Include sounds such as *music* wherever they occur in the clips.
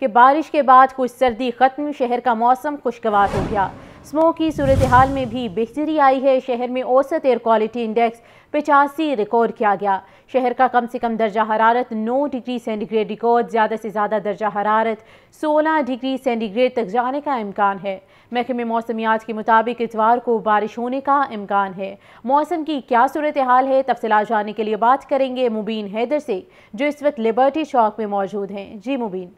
कि बारिश के बाद कुछ सर्दी ख़त्म शहर का मौसम खुशगवार हो गया स्मोक की सूरत हाल में भी बेहतरी आई है शहर में औसत एयर क्वालिटी इंडेक्स पचासी रिकॉर्ड किया गया शहर का कम से कम दर्जा हरारत 9 डिग्री सेंटीग्रेड रिकॉर्ड ज़्यादा से ज़्यादा दर्जा हरारत 16 डिग्री सेंटीग्रेड तक जाने का इम्कान है महकमे मौसमियात के मुताबिक इतवार को बारिश होने का इम्कान है मौसम की क्या सूरत हाल है तफसला जानने के लिए बात करेंगे मुबीन हैदर से जो इस वक्त लिबर्टी चौक में मौजूद हैं जी मुबीन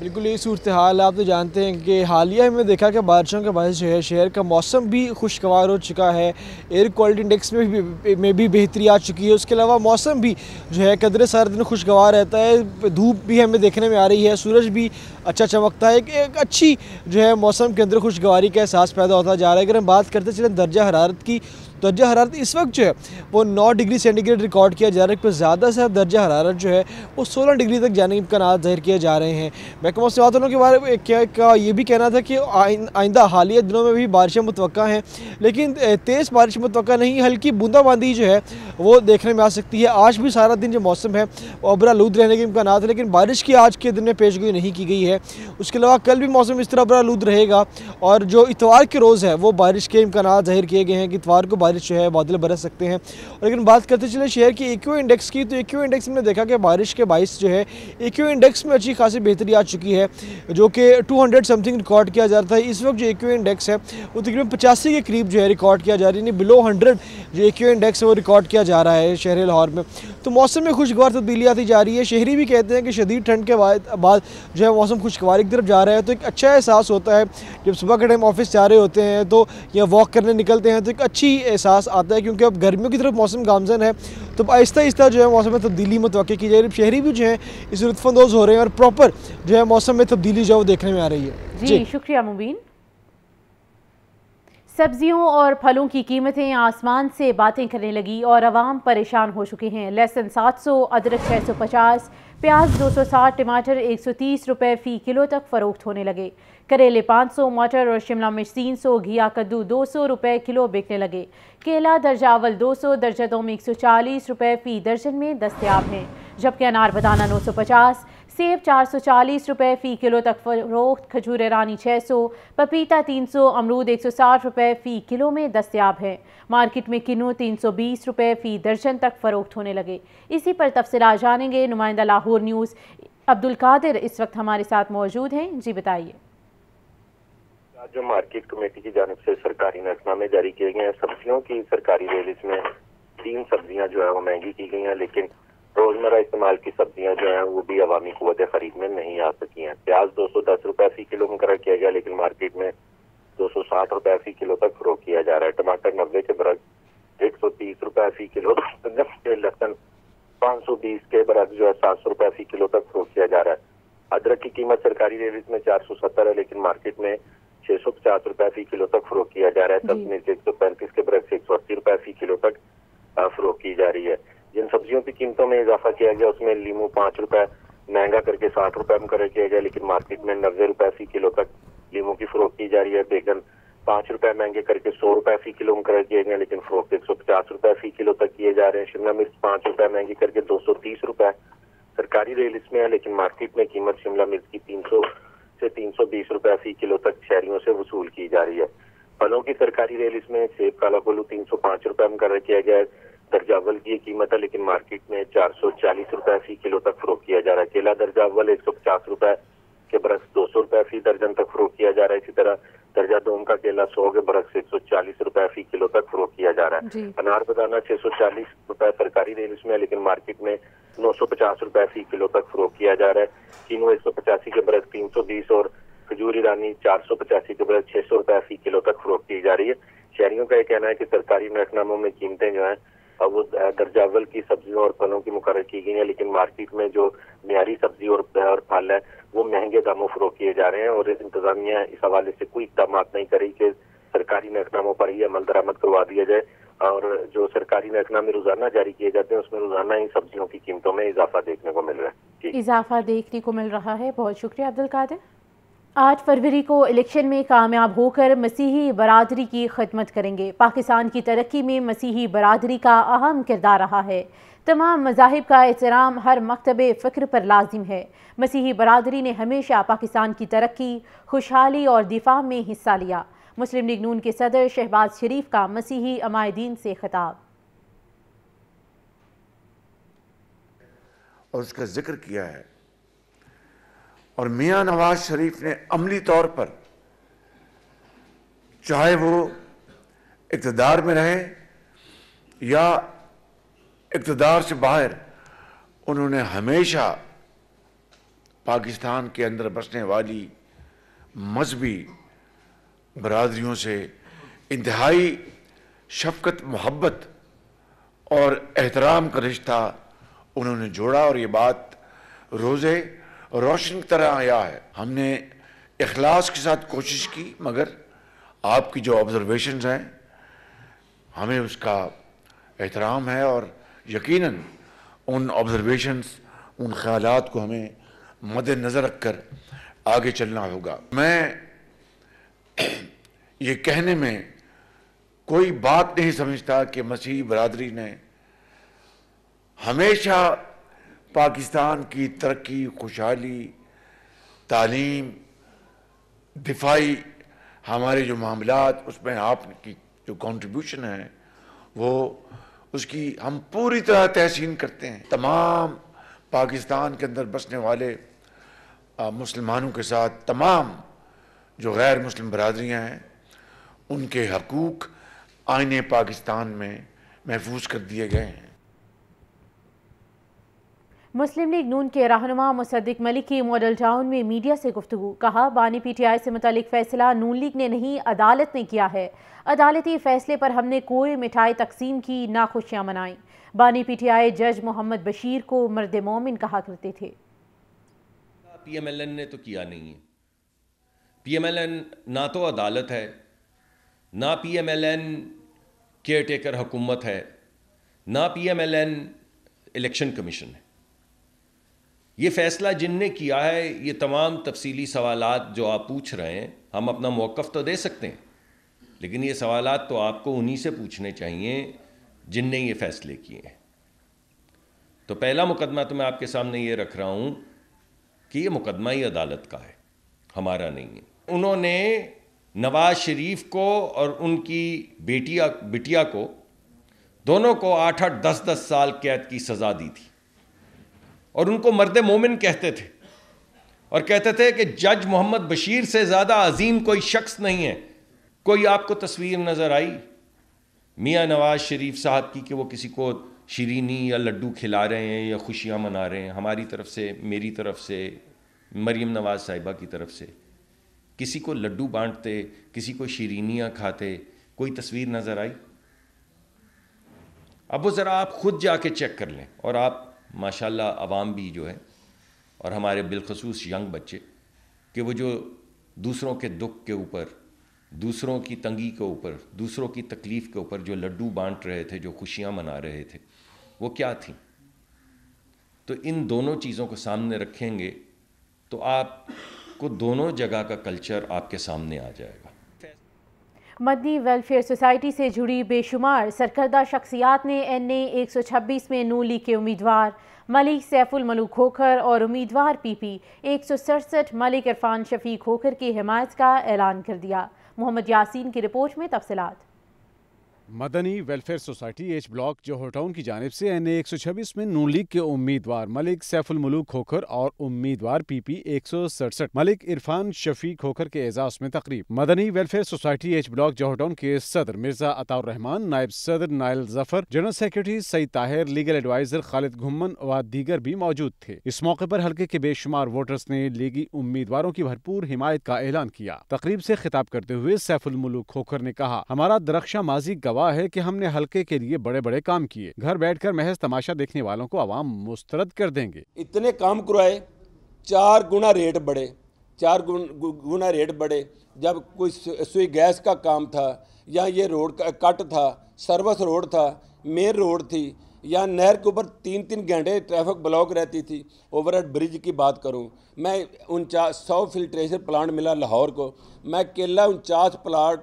बिल्कुल ये सूरत हाल आप तो जानते हैं कि हालिया में देखा कि बारिशों के बाद शहर शहर का मौसम भी खुशगवार हो चुका है एयर क्वालिटी इंडेक्स में भी में भी बेहतरी आ चुकी है उसके अलावा मौसम भी जो है कदर सारा दिन खुशगवार रहता है धूप भी हमें देखने में आ रही है सूरज भी अच्छा चमकता है एक अच्छी जो है मौसम के अंदर खुशगवारी का एहसास पैदा होता जा रहा है अगर हम बात करते चलें दर्जा हरारत की दर्जा हरारत इस वक्त जो है वो नौ डिग्री सेंटीग्रेड रिकॉर्ड किया जा रहा है पर तो ज़्यादा से दर्जा हरारत जो है वो सोलह डिग्री तक जाने के इम्कान जाहिर किए जा रहे हैं महकमा से बात के बारे में ये भी कहना था कि आइंदा हालिया दिनों में भी बारिशें मुतव हैं लेकिन तेज़ बारिश मुतव नहीं हल्की बूंदाबांदी जो है वो देखने में आ सकती है आज भी सारा दिन जो मौसम है वो लूद रहने के इम्कान है लेकिन बारिश की आज के दिन में पेशगोई नहीं की गई है उसके अलावा कल भी मौसम इस तरह लूद रहेगा और जो इतवार के रोज़ है वो बारिश के इम्कान जाहिर किए गए हैं कि इतवार को बारिश जो है बादल बरस सकते हैं और लेकिन बात करते चले शहर की एक्यू इंडेक्स की तो एक्यू इंडेक्स में देखा कि बारिश के बाइस जो है एक्यू इंडेक्स में अच्छी खासी बेहतरी आ चुकी है जो कि टू समथिंग रिकॉर्ड किया जा रहा था इस वक्त जो एक्यू इंडेक्स है वो तकरीबन पचासी के करीब जो है रिकॉर्ड किया जा रही है बिलो हंड्रेड जो एक इंडेक्स है वो रिकॉर्ड किया जा रहा है शहर लाहौर में तो मौसम में खुशगवार तब्दीली आती जा रही है शहरी भी कहते हैं कि शदीद ठंड के बाद जो है मौसम खुशगवार की तरफ जा रहा है तो एक अच्छा एहसास होता है जब सुबह के टाइम ऑफिस जा रहे होते हैं तो या वॉक करने निकलते हैं तो एक अच्छी एहसास आता है क्योंकि अब गर्मियों की तरफ मौसम गामजन है तो आहिस्ता आहिस्ता जो है मौसम में तब्दीली मतव की जा है शहरी भी जो है इस लुफानंदोज़ हो रहे हैं और प्रॉपर जो है मौसम में तब्दीली जो है वो देखने में आ रही है जी, जी। शुक्रिया मुबीन सब्जियों और फलों की कीमतें आसमान से बातें करने लगी और आवाम परेशान हो चुके हैं लहसुन 700, अदरक 650, प्याज 260, टमाटर 130 रुपए फ़ी किलो तक फ़रोख्त होने लगे करेले 500, मटर और शिमला मिर्च 300, घिया कद्दू सौ रुपए किलो बिकने लगे केला दर्जा अवल में दर्जा दोम चालीस रुपए फ़ी दर्जन में दस्तियाब हैं जबकि अनार बदाना पचास सेब चार सौ चालीस रुपये फ़ी किलो तक फ़रोख्त खजूर रानी छः सौ पपीता तीन सौ अमरूद एक सौ साठ रुपये फ़ी किलो में दस्याब हैं मार्केट में किलो तीन सौ बीस रुपये फ़ी दर्जन तक फ़रोख्त होने लगे इसी पर तफसला जानेंगे नुमाइंदा लाहौर न्यूज़ अब्दुल कादिर इस वक्त हमारे साथ मौजूद हैं जी बताइए जो मार्केट कमेटी की जानब से सरकारी नजनामे जारी किए गए हैं सब्जियों की सरकारी रेल इसमें तीन सब्जियां जो है वो महंगी की गई हैं लेकिन रोजमर्रा इस्तेमाल की सब्जियां जो हैं वो भी अवामी कुतें खरीद में नहीं आ सकी हैं प्याज दो सौ दस रुपए फी किलो में किया गया लेकिन मार्केट में दो सौ साठ रुपए फी किलो तक फ्रो किया जा रहा है टमाटर नब्बे के बरस एक सौ तीस रुपए फी किलो *laughs* लहसन पाँच सौ बीस के बरस जो है सात सौ रुपए फी किलो तक फ्रो किया जा रहा है अदरक की कीमत सरकारी रेट में चार सौ सत्तर है लेकिन मार्केट में छह सौ पचास रुपए फी किलो तक फ्रो किया जा रहा है तब मिर्च एक सौ पैंतीस के बरस एक सौ अस्सी रुपए फी किलो तक फ्रो की जा रही है जिन सब्जियों की कीमतों में इजाफा किया गया उसमें लीमू पांच रुपए महंगा करके साठ रुपए में कर किया गया लेकिन मार्केट में नब्बे रुपए फी किलो तक लीमू की फरोख की जा रही है बैगन पांच रुपए महंगे करके सौ रुपए फी किलो में कर किए गए लेकिन फरोख एक सौ पचास रुपए फी किलो तक किए जा रहे हैं शिमला मिर्च पांच रुपए महंगे करके दो सौ तीस रुपए सरकारी रेल इसमें है लेकिन मार्केट में कीमत शिमला मिर्च की तीन सौ से तीन सौ बीस रुपए फी किलो तक शहरियों से वसूल की जा रही है फलों की सरकारी रेल इसमें सेब काला कोलू तीन सौ पांच रुपए में कर किया गया है दर्जावल की कीमत है लेकिन मार्केट में चार सौ चालीस रुपए फी किलो तक फरोख किया जा रहा है केला दर्जावल एक सौ पचास रुपए के बरस दो सौ रुपए फी दर्जन तक फरोख किया जा रहा है इसी तरह दर्जा दोम का केला सौ के बरस एक सौ चालीस रुपए फी किलो तक फरोख किया जा रहा है अनार बदाना छह सौ चालीस रुपए सरकारी रेल में है लेकिन मार्केट में नौ सौ पचास रुपए फी किलो तक फरोख किया जा रहा है किनो एक सौ पचासी के बरस तीन सौ बीस और खजूर ईरानी चार सौ पचासी के बरस छह सौ रुपए फी किलो तक फरोख की जा रही है शहरियों का यह कहना है कि सरकारी मेहनतनामों में कीमतें जो है वो दर्जावल की सब्जियों और फलों की मुकर की गई है लेकिन मार्केट में जो मीरी सब्जी और और फल है वो महंगे दामों फरोख किए जा रहे हैं और इंतजामिया इस हवाले से कोई इकदाम नहीं करी कि सरकारी नकनामों पर ही अमल दरामद करवा दिया जाए और जो सरकारी महकनामे रोजाना जारी किए जाते हैं उसमें रोजाना ही सब्जियों की कीमतों में इजाफा देखने को मिल रहा है इजाफा देखने को मिल रहा है बहुत शुक्रिया अब्दुल कादिर आठ फरवरी को इलेक्शन में कामयाब होकर मसीही बरदरी की खदमत करेंगे पाकिस्तान की तरक्की में मसीही बरदरी का अहम किरदार रहा है तमाम मजाहब का एहतराम हर मकतब फ़िक्र पर लाजिम है मसीही बरदरी ने हमेशा पाकिस्तान की तरक्की खुशहाली और दिफा में हिस्सा लिया मुस्लिम लीग नून के सदर शहबाज शरीफ का मसीही अमायदीन से खिताब और उसका जिक्र किया है और मियां नवाज शरीफ ने अमली तौर पर चाहे वो इकतदार में रहे या इकतदार से बाहर उन्होंने हमेशा पाकिस्तान के अंदर बसने वाली मजहबी बरदरीों से इंतहाई शफकत मोहब्बत और एहतराम का रिश्ता उन्होंने जोड़ा और ये बात रोज़े रोशन की तरह आया है हमने इखलास के साथ कोशिश की मगर आपकी जो ऑब्जर्वेशन हैं हमें उसका एहतराम है और यकीनन उन ऑब्जर्वेशंस उन ख्याल को हमें मद्नजर रख कर आगे चलना होगा मैं *clears throat* ये कहने में कोई बात नहीं समझता कि मसीह बरदरी ने हमेशा पाकिस्तान की तरक्की खुशहाली तालीम दिफाई हमारे जो मामला उसमें आपकी जो कंट्रीब्यूशन है वो उसकी हम पूरी तरह तहसीन करते हैं तमाम पाकिस्तान के अंदर बसने वाले मुसलमानों के साथ तमाम जो गैर मुस्लिम बरदरियाँ हैं उनके हकूक़ आइने पाकिस्तान में महफूज कर दिए गए हैं मुस्लिम लीग नून के रहनुमा मुसद्दिक मलिक की मॉडल टाउन में मीडिया से गुफ्तु कहा बानी पीटीआई से मुतल फैसला नून लीग ने नहीं अदालत ने किया है अदालती फैसले पर हमने कोई मिठाई तकसीम की नाखुशियाँ मनाई बानी पीटीआई जज मोहम्मद बशीर को मर्द मोमिन कहा करते थे पीएमएलएन ने तो किया नहीं है पीएमएलएन ना तो अदालत है ना पीएमएलएन केयर टेकर हुकूमत है ना पीएमएलएन इलेक्शन कमीशन है ये फ़ैसला जिनने किया है ये तमाम तफसीली सवाल जो आप पूछ रहे हैं हम अपना मौक़ तो दे सकते हैं लेकिन ये सवाल तो आपको उन्हीं से पूछने चाहिए जिनने ये फ़ैसले किए हैं तो पहला मुकदमा तो मैं आपके सामने ये रख रहा हूँ कि ये मुकदमा ही अदालत का है हमारा नहीं है उन्होंने नवाज शरीफ को और उनकी बेटिया बिटिया को दोनों को आठ आठ दस दस साल कैद की सज़ा दी थी और उनको मर्द मोमिन कहते थे और कहते थे कि जज मोहम्मद बशीर से ज़्यादा अजीम कोई शख्स नहीं है कोई आपको तस्वीर नज़र आई मियाँ नवाज शरीफ साहब की कि वो किसी को शरीनी या लड्डू खिला रहे हैं या खुशियाँ मना रहे हैं हमारी तरफ से मेरी तरफ से मरीम नवाज साहिबा की तरफ से किसी को लड्डू बांटते किसी को शरीनियाँ खाते कोई तस्वीर नज़र आई अब वो ज़रा आप खुद जाके चेक कर लें और आप माशाल्लाह आवाम भी जो है और हमारे बिलखसूस यंग बच्चे कि वो जो दूसरों के दुख के ऊपर दूसरों की तंगी के ऊपर दूसरों की तकलीफ़ के ऊपर जो लड्डू बांट रहे थे जो खुशियाँ मना रहे थे वो क्या थी तो इन दोनों चीज़ों को सामने रखेंगे तो आपको दोनों जगह का कल्चर आपके सामने आ जाएगा मदनी वेलफेयर सोसाइटी से जुड़ी बेशुमार सरकर्दा शख्सियात ने एन ए एक सौ छब्बीस में नू लीग के उम्मीदवार मलिक सैफुल मलू खोखर और उम्मीदवार पीपी एक सौ सड़सठ मलिक इरफान शफी खोखर की हमायत का ऐलान कर दिया मोहम्मद यासीन की रिपोर्ट में तफसलत Madni welfare society H block Johar Town की जानब से एन ए एक में नू लीग के उम्मीदवार मलिक मलूक खोखर और उम्मीदवार पी पी एक सौ सड़सठ मलिक इरफान शफी खोखर के एजाज में तकरीब Madni welfare society H block Johar Town के सदर मिर्जा अताउर रहमान नायब सदर Nayal Zafar general secretary Saeed Tahir legal adviser Khalid Ghuman व दीगर भी मौजूद थे इस मौके पर हल्के के बेशुमार वोटर्स ने लीगी उम्मीदवारों की भरपूर हिमायत का ऐलान किया तकरीब से खिताब करते हुए मलूक खोखर ने कहा हमारा दरख्शा माजी गवाह गवाह है कि हमने हल्के के लिए बड़े बड़े काम किए घर बैठकर महज तमाशा देखने वालों को आवाम मुस्तरद कर देंगे इतने काम करवाए चार गुना रेट बढ़े चार गुना रेट बढ़े जब कोई सुई गैस का काम था या ये रोड का कट था सर्विस रोड था मेन रोड थी यहाँ नहर के ऊपर तीन तीन घंटे ट्रैफिक ब्लॉक रहती थी ओवरहेड ब्रिज की बात करूँ मैं उनचास सौ फिल्ट्रेशन प्लांट मिला लाहौर को मैं केला उनचास प्लांट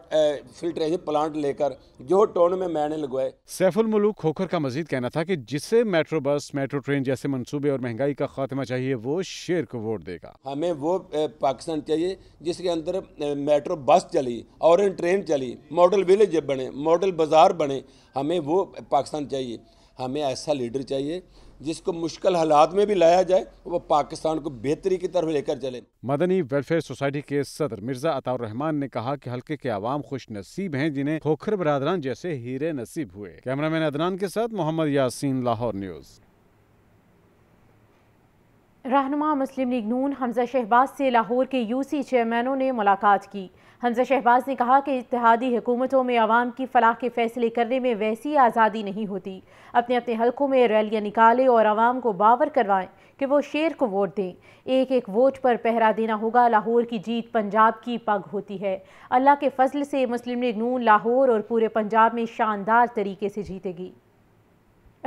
फिल्ट्रेशन प्लांट लेकर जो टोन में मैंने लगवाए सैफुल मलूक खोखर का मजीद कहना था कि जिसे मेट्रो बस मेट्रो ट्रेन जैसे मनसूबे और महंगाई का खात्मा चाहिए वो शेर को वोट देगा हमें वो पाकिस्तान चाहिए जिसके अंदर मेट्रो बस चली और ट्रेन चली मॉडल विलेज बने मॉडल बाज़ार बने हमें वो पाकिस्तान चाहिए हमें ऐसा लीडर चाहिए जिसको मुश्किल हालात में भी लाया जाए वो पाकिस्तान को बेहतरी की तरफ लेकर चले मदनी वेलफेयर सोसाइटी के सदर मिर्जा अताउर रहमान ने कहा कि हल्के के आवाम खुश नसीब हैं जिन्हें खोखर बरादरान जैसे हीरे नसीब हुए कैमरामैन अदनान के साथ मोहम्मद यासीन लाहौर न्यूज़ रहनुमा मुस्लिम लीग नून हमजा शहबाज से लाहौर के यूसी चेयरमैनों ने मुलाकात की हमजा शहबाज ने कहा कि इतिहादी हुकूमतों में आवाम की फलाह के फैसले करने में वैसी आज़ादी नहीं होती अपने अपने हलकों में रैलियाँ निकालें और आवाम को बावर करवाएं कि वो शेर को वोट दें एक एक वोट पर पहरा देना होगा लाहौर की जीत पंजाब की पग होती है अल्लाह के फजल से मुस्लिम लीग नून लाहौर और पूरे पंजाब में शानदार तरीके से जीतेगी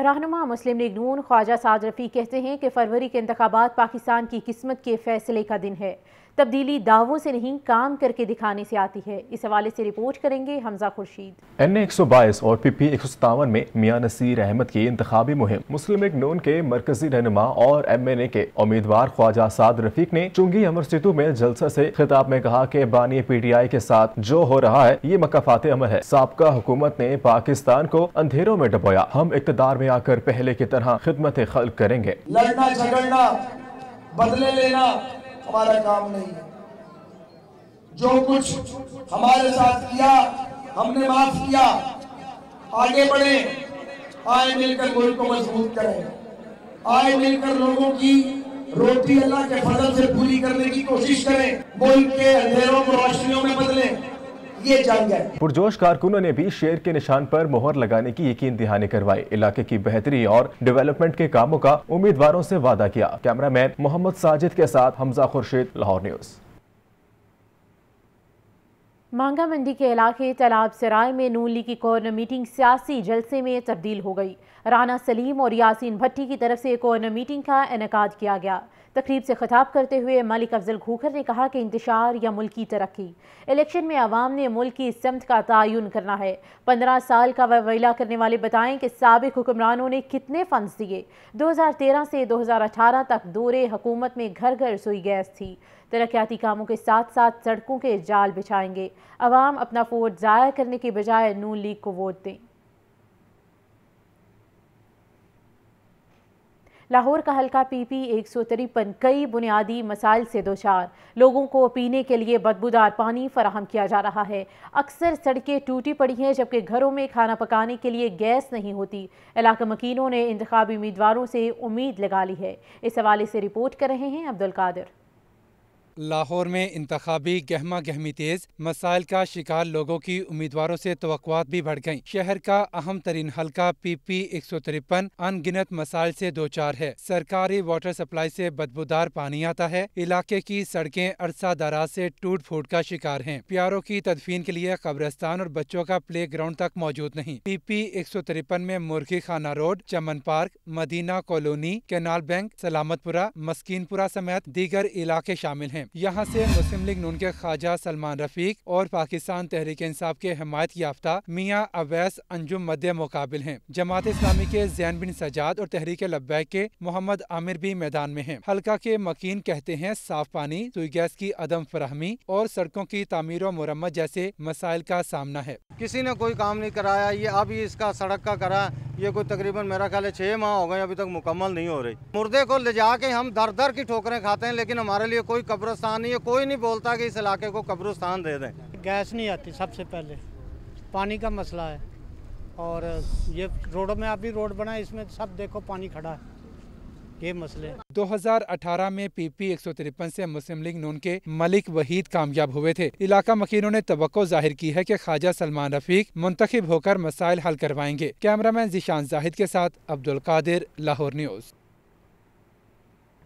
रहनुमा मुस्लिम लीग नून ख्वाजा साद रफ़ी कहते हैं कि फरवरी के इंतबात पाकिस्तान की किस्मत के फ़ैसले का दिन है तब्दीली दावों से नहीं काम करके दिखाने से आती है इस हवाले से रिपोर्ट करेंगे हमजा खुर्शीद एन ए एक सौ बाईस और पी पी एक सौ सतावन में मियाँ नसीर अहमद की इंतबी मुहिम मुस्लिम लीग नून के मरकजी रहनुमा और एम एन ए के उम्मीदवार ख्वाजा साद रफीक ने चुंगी अमर सितू में जलसा ऐसी खिताब में कहा की बानी पी टी आई के साथ जो हो रहा है ये मकाफात अमल है सबका हुकूमत ने पाकिस्तान को अंधेरों में डबोया हम इकतदार में आकर पहले की तरह खिदमत खल करेंगे लड़ना झगड़ना बदले लेना हमारा काम नहीं है जो कुछ हमारे साथ किया हमने माफ किया आगे बढ़े आए मिलकर मुल्क को मजबूत करें आए मिलकर लोगों की रोटी अल्लाह के फजल से पूरी करने की कोशिश करें मुल्क के अंधेरों को रोशनियों में बदलें ये जंग है पुरजोश कारकुनों ने भी शेर के निशान पर मोहर लगाने की यकीन दहानी करवाई इलाके की बेहतरी और डेवलपमेंट के कामों का उम्मीदवारों से वादा किया कैमरा मैन मोहम्मद साजिद के साथ हमजा खुर्शीद लाहौर न्यूज मांगा मंडी के इलाके तालाब सराय में नून लीग की कॉर्नर मीटिंग सियासी जलसे में तब्दील हो गई राना सलीम और यासीन भट्टी की तरफ से कॉर्नर मीटिंग का इनका किया गया तकरीब से खिताब करते हुए मलिक अफजल घूखर ने कहा कि इंतशार या मुल्की तरक्की इलेक्शन में आवाम ने मुल्क की समत का तयन करना है पंद्रह साल का ववेला करने वाले बताएं कि सबक हुक्मरानों ने कितने फंड्स दिए दो हज़ार तेरह से दो हज़ार अठारह तक दौरे हुकूमत में घर घर रसोई गैस थी तरक्याती कामों के साथ साथ सड़कों के जाल बिछाएंगे अवाम अपना वोट ज़ाया करने के बजाय नू लीग को वोट दें लाहौर का हल्का पीपी एक सौ तिरपन कई बुनियादी मसाइल से दो चार लोगों को पीने के लिए बदबूदार पानी फराहम किया जा रहा है अक्सर सड़कें टूटी पड़ी हैं जबकि घरों में खाना पकाने के लिए गैस नहीं होती इलाका मकीनों ने इंतबी उम्मीदवारों से उम्मीद लगा ली है इस हवाले से रिपोर्ट कर रहे हैं अब्दुल कादिर लाहौर में इंतबी गहमा गहमी तेज मसाइल का शिकार लोगों की उम्मीदवारों से तो भी बढ़ गयी शहर का अहम तरीन हल्का पी पी एक सौ तिरपन अनगिनत मसाइल ऐसी दो चार है सरकारी वाटर सप्लाई ऐसी बदबूदार पानी आता है इलाके की सड़कें अरसा दराज ऐसी टूट फूट का शिकार है प्यारों की तदफीन के लिए कब्रस्तान और बच्चों का प्ले ग्राउंड तक मौजूद नहीं पी पी एक सौ तिरपन में Murgi Khana road Chaman park Madina colony canal bank Salamatpura Maskinpura समेत दीगर इलाके शामिल हैं यहाँ से मुस्लिम लीग नून के ख्वाजा सलमान रफीक और पाकिस्तान तहरीक इंसाफ के हमायत याफ्ता मियाँ अवैस अंजुम मद मुकाबिल हैं जमात इस्लामी के जैन बिन सजाद और तहरीक लब्बैक के मोहम्मद आमिर भी मैदान में है हल्का के मकीन कहते हैं साफ पानी सुई गैस की अदम फरहमी और सड़कों की तमीर और मुरम्मत जैसे मसाइल का सामना है किसी ने कोई काम नहीं कराया ये अभी इसका सड़क का करा ये कोई तकरीबन मेरा ख्याल है छः माह हो गए अभी तक मुकम्मल नहीं हो रही मुर्दे को ले जा के हम दर दर की ठोकरें खाते हैं लेकिन हमारे लिए कोई कब्रस्तान नहीं है कोई नहीं बोलता कि इस इलाके को कब्रस्तान दे दें गैस नहीं आती सबसे पहले पानी का मसला है और ये रोडों में अभी रोड बना है इसमें सब देखो पानी खड़ा है ये मसले 2018 में पीपी एक सौ तिरपन ऐसी मुस्लिम लीग नून के मलिक वहीद कामयाब हुए थे इलाका मकीनों ने तो जाहिर की है की ख्वाजा सलमान रफीक मुंतखब होकर मसाइल हल करवाएंगे कैमरामैन मैन जिशान जाहिद के साथ अब्दुल कादिर लाहौर न्यूज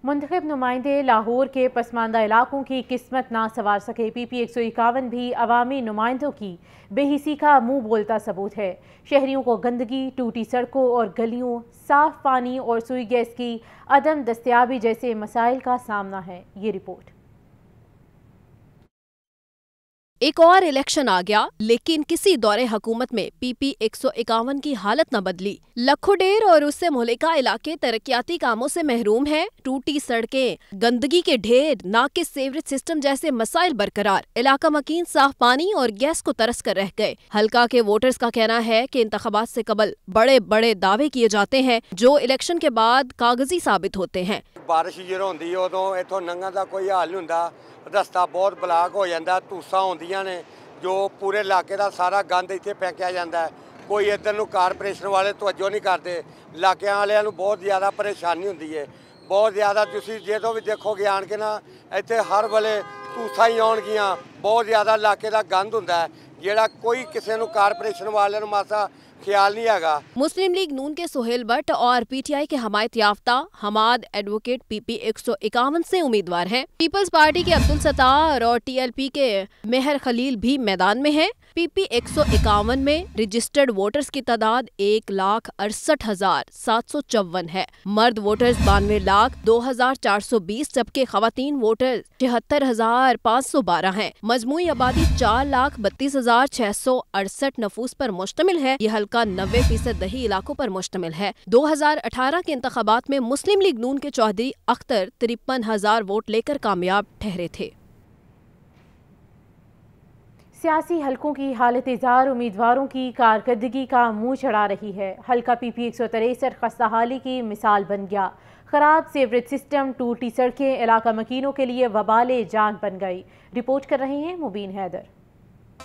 मुंतब नुमाइंदे लाहौर के पसमानदा इलाकों की किस्मत ना संवार सके पी पी एक सौ इक्यावन भी अवामी नुमाइंदों की बेहिसी का मुँह बोलता सबूत है शहरीों को गंदगी टूटी सड़कों और गलियों साफ पानी और सुई गैस की अदम दस्तियाबी जैसे मसाइल का सामना है ये रिपोर्ट एक और इलेक्शन आ गया लेकिन किसी दौरे हकूमत में पीपी एक की हालत न बदली लखोडेर और उससे मोहलिका इलाके तरक्याती कामों से महरूम है टूटी सड़कें गंदगी के ढेर नाकिस सेवरेज सिस्टम जैसे मसाइल बरकरार इलाका मकीन साफ पानी और गैस को तरस कर रह गए हल्का के वोटर्स का कहना है की इंतबात ऐसी कबल बड़े बड़े दावे किए जाते हैं जो इलेक्शन के बाद कागजी साबित होते हैं ਬਾਰਿਸ਼ ਜਿਹੜੀ ਹੁੰਦੀ ਉਦੋਂ ਇੱਥੋਂ ਨੰਗਾ ਦਾ ਕੋਈ ਹਾਲ ਨਹੀਂ ਹੁੰਦਾ ਰਸਤਾ ਬਹੁਤ ਬਲਾਕ ਹੋ ਜਾਂਦਾ ਧੂਸਾਂ ਹੁੰਦੀਆਂ ਨੇ ਜੋ ਪੂਰੇ ਇਲਾਕੇ ਦਾ ਸਾਰਾ ਗੰਦ ਇੱਥੇ ਫੈਂਕਿਆ ਜਾਂਦਾ ਕੋਈ ਇਧਰ ਨੂੰ ਕਾਰਪੋਰੇਸ਼ਨ ਵਾਲੇ ਤਵੱਜੋ ਨਹੀਂ ਕਰਦੇ ਇਲਾਕਿਆਂ ਵਾਲਿਆਂ ਨੂੰ ਬਹੁਤ ਜ਼ਿਆਦਾ ਪਰੇਸ਼ਾਨੀ ਹੁੰਦੀ ਹੈ ਬਹੁਤ ਜ਼ਿਆਦਾ ਤੁਸੀਂ ਜਦੋਂ ਵੀ ਦੇਖੋਗੇ ਆਣ ਕੇ ਨਾ ਇੱਥੇ ਹਰ ਵੇਲੇ ਧੂਸਾਂ ਹੀ ਆਉਣਗੀਆਂ ਬਹੁਤ ਜ਼ਿਆਦਾ ਇਲਾਕੇ ਦਾ ਗੰਦ ਹੁੰਦਾ ਜਿਹੜਾ ਕੋਈ ਕਿਸੇ ਨੂੰ ਕਾਰਪੋਰੇਸ਼ਨ ਵਾਲਿਆਂ ਨੂੰ ਮਾਸਾ ख्याल नहीं आगा मुस्लिम लीग नून के सोहेल भट्ट और पीटीआई के हमायत याफ्ता हमाद एडवोकेट पीपी एक सौ इक्यावन ऐसी उम्मीदवार है पीपल्स पार्टी के अब्दुल सतार और टीएलपी के मेहर खलील भी मैदान में हैं पीपी एक सौ इक्यावन में रजिस्टर्ड वोटर्स की तादाद एक लाख अड़सठ हजार सात सौ चौवन है मर्द वोटर्स बानवे लाख दो हजार चार सौ बीस जबकि खातन वोटर्स छिहत्तर हजार पाँच सौ बारह है मजमू आबादी चार लाख बत्तीस हजार छह सौ अड़सठ नफूस आरोप मुश्तमिल है यह हल्का नब्बे फीसद दही इलाकों आरोप मुश्तमिल है दो हजार अठारह के इंतबात में मुस्लिम लीग नून के चौधरी अख्तर तिरपन हजार वोट लेकर कामयाब ठहरे थे सियासी हलकों की हालत जार उम्मीदवारों की कारकर्दगी का मुंह चढ़ा रही है हल्का पी पी एक सौ तिरसठ खस्ताहाली की मिसाल बन गया खराब सेवरेज सिस्टम टूटी सड़कें इलाका मकीनों के लिए वबाल जान बन गई रिपोर्ट कर रहे हैं मुबीन हैदर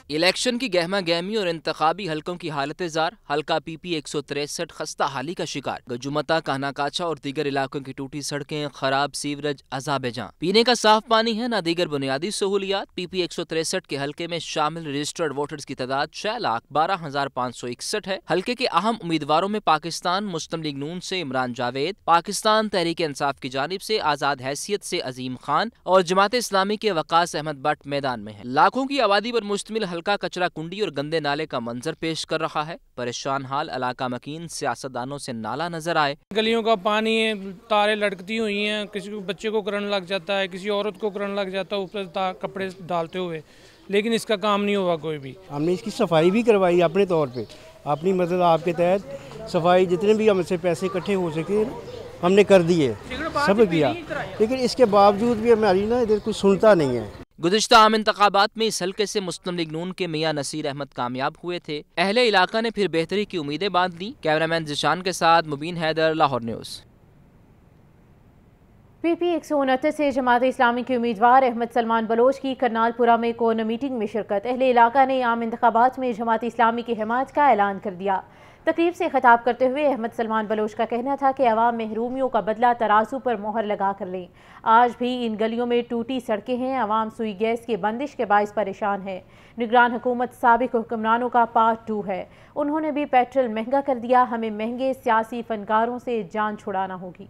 इलेक्शन की गहमा गहमी और इंतबी हलकों की हालत जार हल्का पीपी एक सौ तिरसठ खस्ता हाली का शिकार गजुमता काछा और दीगर इलाकों की टूटी सड़कें खराब सीवरेज अजाब जहाँ पीने का साफ पानी है न दीगर बुनियादी सहूलियात पीपी एक सौ तिरसठ के हल्के में शामिल रजिस्टर्ड वोटर्स की तादाद छह लाख बारह हजार पाँच सौ इकसठ है हल्के के अहम उम्मीदवारों में पाकिस्तान मुस्लिम लीग नून ऐसी इमरान जावेद पाकिस्तान तहरीक इंसाफ की जानब ऐसी आजाद हैसियत ऐसी अजीम खान और जमात इस्लामी के वकास अहमद भट्ट मैदान में है लाखों की आबादी आरोप मुश्तमिल हल्का कचरा कुंडी और गंदे नाले का मंजर पेश कर रहा है परेशान हाल इलाका मकीन सियासतदानों से नाला नजर आए गलियों का पानी है तारे लटकती हुई हैं किसी को बच्चे को करंट लग जाता है किसी औरत को करंट लग जाता है ऊपर कपड़े डालते हुए लेकिन इसका काम नहीं हुआ कोई भी हमने इसकी सफाई भी करवाई अपने तौर पर अपनी मदद आपके तहत सफाई जितने भी हमसे पैसे इकट्ठे हो सके हमने कर दिए सब किया लेकिन इसके बावजूद भी हमारी ना इधर कुछ सुनता नहीं है गुजशत आम इंतबात में इस हल्के से मुस्लिम लीग नून के मियाँ नसीर अहमद कामयाब हुए थे अहले इलाका ने फिर बेहतरी की उम्मीदें बांध दी कैमरामैन जिशान के साथ Mubeen Haider Lahore news P P एक सौ उनतीस से जमात इस्लामी के उम्मीदवार अहमद सलमान बलोच की करनालपुरा में कोन मीटिंग में शिरकत अहले इलाका ने आम इंतबात में जमात इस्लामी की हमायत का ऐलान कर दिया तकरीब से खिताब करते हुए अहमद सलमान बलोच का कहना था कि अवाम महरूमियों का बदला तराजू पर मोहर लगा कर लें आज भी इन गलियों में टूटी सड़कें हैं अवाम सुई गैस की बंदिश के बायस परेशान है निगरान हुकूमत सबक हुक्मरानों का पार्ट टू है उन्होंने भी पेट्रोल महंगा कर दिया हमें महंगे सियासी फनकारों से जान छुड़ाना होगी